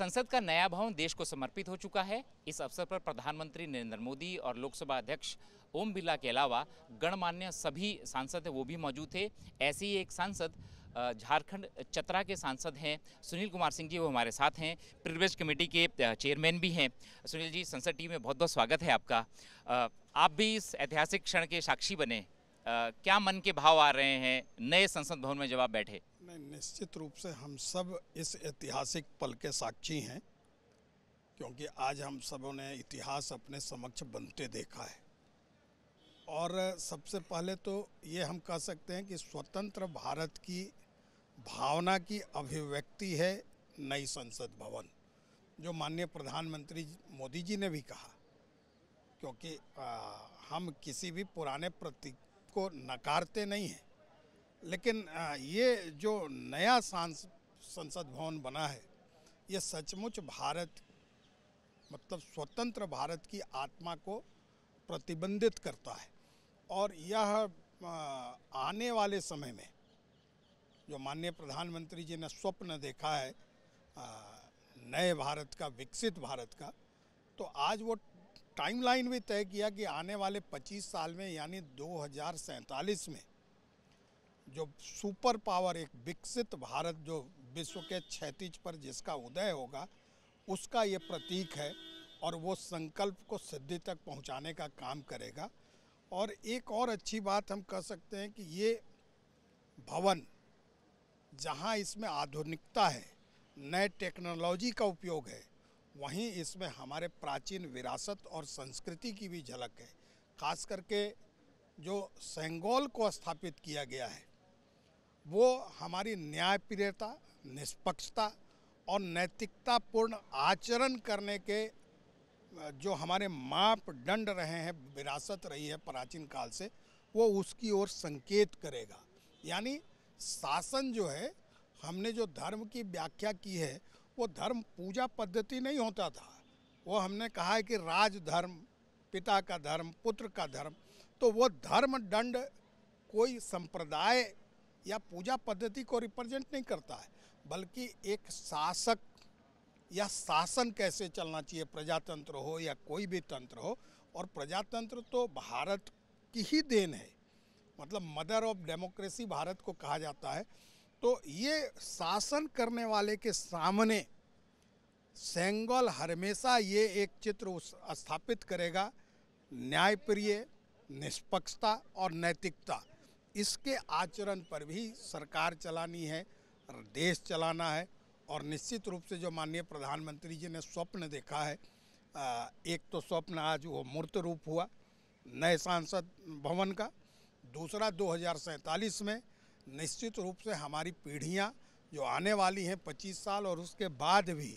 संसद का नया भवन देश को समर्पित हो चुका है इस अवसर पर प्रधानमंत्री नरेंद्र मोदी और लोकसभा अध्यक्ष ओम बिरला के अलावा गणमान्य सभी सांसद हैं वो भी मौजूद थे ऐसे ही एक सांसद झारखंड चतरा के सांसद हैं सुनील कुमार सिंह जी वो हमारे साथ हैं प्रिवेज कमेटी के चेयरमैन भी हैं सुनील जी संसद टीवी में बहुत बहुत स्वागत है आपका आप भी इस ऐतिहासिक क्षण के साक्षी बने क्या मन के भाव आ रहे हैं नए संसद भवन में जब आप बैठे नहीं निश्चित रूप से हम सब इस ऐतिहासिक पल के साक्षी हैं क्योंकि आज हम सबों ने इतिहास अपने समक्ष बनते देखा है और सबसे पहले तो ये हम कह सकते हैं कि स्वतंत्र भारत की भावना की अभिव्यक्ति है नई संसद भवन जो माननीय प्रधानमंत्री मोदी जी ने भी कहा क्योंकि आ, हम किसी भी पुराने प्रतीक को नकारते नहीं हैं लेकिन ये जो नया सांस संसद भवन बना है ये सचमुच भारत मतलब स्वतंत्र भारत की आत्मा को प्रतिबंधित करता है और यह आने वाले समय में जो माननीय प्रधानमंत्री जी ने स्वप्न देखा है नए भारत का विकसित भारत का तो आज वो टाइमलाइन भी तय किया कि आने वाले 25 साल में यानी दो में जो सुपर पावर एक विकसित भारत जो विश्व के क्षतिज पर जिसका उदय होगा उसका ये प्रतीक है और वो संकल्प को सिद्धि तक पहुंचाने का काम करेगा और एक और अच्छी बात हम कह सकते हैं कि ये भवन जहां इसमें आधुनिकता है नए टेक्नोलॉजी का उपयोग है वहीं इसमें हमारे प्राचीन विरासत और संस्कृति की भी झलक है खास करके जो सेंगोल को स्थापित किया गया है वो हमारी न्यायप्रियता निष्पक्षता और नैतिकतापूर्ण आचरण करने के जो हमारे मापदंड रहे हैं विरासत रही है प्राचीन काल से वो उसकी ओर संकेत करेगा यानी शासन जो है हमने जो धर्म की व्याख्या की है वो धर्म पूजा पद्धति नहीं होता था वो हमने कहा है कि राजधर्म पिता का धर्म पुत्र का धर्म तो वो धर्म दंड कोई संप्रदाय या पूजा पद्धति को रिप्रेजेंट नहीं करता है बल्कि एक शासक या शासन कैसे चलना चाहिए प्रजातंत्र हो या कोई भी तंत्र हो और प्रजातंत्र तो भारत की ही देन है मतलब मदर ऑफ डेमोक्रेसी भारत को कहा जाता है तो ये शासन करने वाले के सामने सेंगल हमेशा ये एक चित्र स्थापित करेगा न्यायप्रिय निष्पक्षता और नैतिकता इसके आचरण पर भी सरकार चलानी है देश चलाना है और निश्चित रूप से जो माननीय प्रधानमंत्री जी ने स्वप्न देखा है एक तो स्वप्न आज वो मूर्त रूप हुआ नए सांसद भवन का दूसरा दो में निश्चित रूप से हमारी पीढ़ियाँ जो आने वाली हैं पच्चीस साल और उसके बाद भी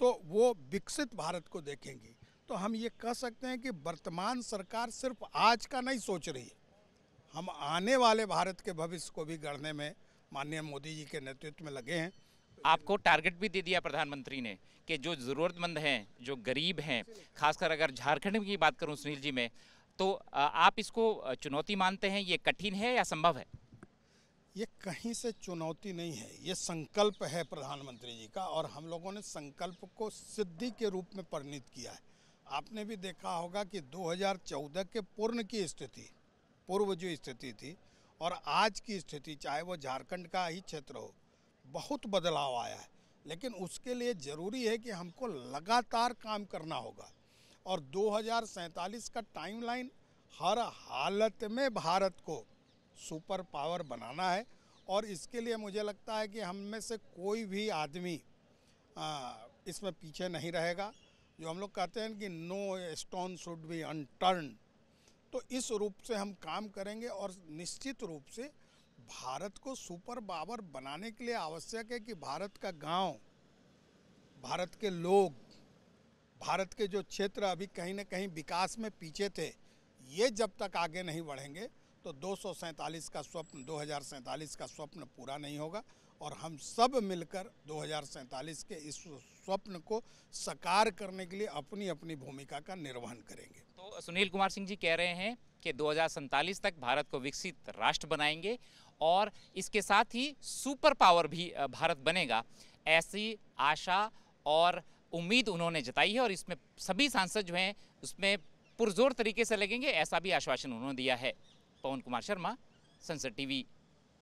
तो वो विकसित भारत को देखेंगी तो हम ये कह सकते हैं कि वर्तमान सरकार सिर्फ आज का नहीं सोच रही हम आने वाले भारत के भविष्य को भी गढ़ने में माननीय मोदी जी के नेतृत्व में लगे हैं आपको टारगेट भी दे दिया प्रधानमंत्री ने कि जो ज़रूरतमंद हैं जो गरीब हैं खासकर अगर झारखंड की बात करूं सुनील जी में तो आप इसको चुनौती मानते हैं ये कठिन है या संभव है ये कहीं से चुनौती नहीं है ये संकल्प है प्रधानमंत्री जी का और हम लोगों ने संकल्प को सिद्धि के रूप में परिणित किया है आपने भी देखा होगा कि 2014 के पूर्ण की स्थिति पूर्व जो स्थिति थी और आज की स्थिति चाहे वो झारखंड का ही क्षेत्र हो बहुत बदलाव आया है लेकिन उसके लिए ज़रूरी है कि हमको लगातार काम करना होगा और दो का टाइमलाइन हर हालत में भारत को सुपर पावर बनाना है और इसके लिए मुझे लगता है कि हम में से कोई भी आदमी इसमें पीछे नहीं रहेगा जो हम लोग कहते हैं कि no stone should be unturn तो इस रूप से हम काम करेंगे और निश्चित रूप से भारत को सुपर पावर बनाने के लिए आवश्यक है कि भारत का गांव, भारत के लोग भारत के जो क्षेत्र अभी कहीं ना कहीं विकास में पीछे थे ये जब तक आगे नहीं बढ़ेंगे तो दो का स्वप्न दो का स्वप्न पूरा नहीं होगा और हम सब मिलकर दो के इस स्वप्न को साकार करने के लिए अपनी अपनी भूमिका का निर्वहन करेंगे तो सुनील कुमार सिंह जी कह रहे हैं कि दो तक भारत को विकसित राष्ट्र बनाएंगे और इसके साथ ही सुपर पावर भी भारत बनेगा ऐसी आशा और उम्मीद उन्होंने जताई है और इसमें सभी सांसद जो हैं उसमें पुरजोर तरीके से लगेंगे ऐसा भी आश्वासन उन्होंने दिया है पवन कुमार शर्मा संसद टीवी